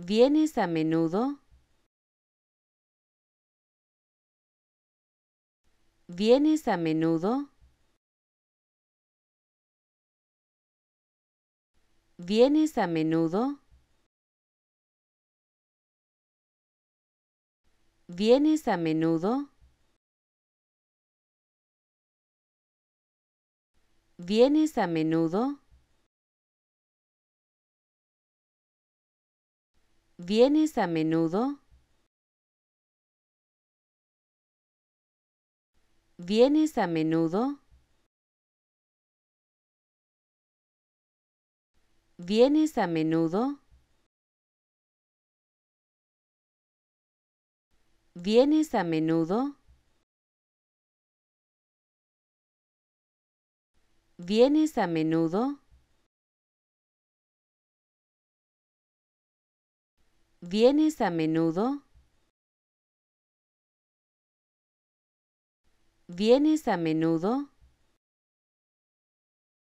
¿Vienes a menudo? ¿Vienes a menudo? ¿Vienes a menudo? ¿Vienes a menudo? ¿Vienes a menudo? ¿Vienes a menudo? ¿Vienes a menudo? ¿Vienes a menudo? ¿Vienes a menudo? ¿Vienes a menudo? ¿Vienes a menudo? ¿Vienes a menudo?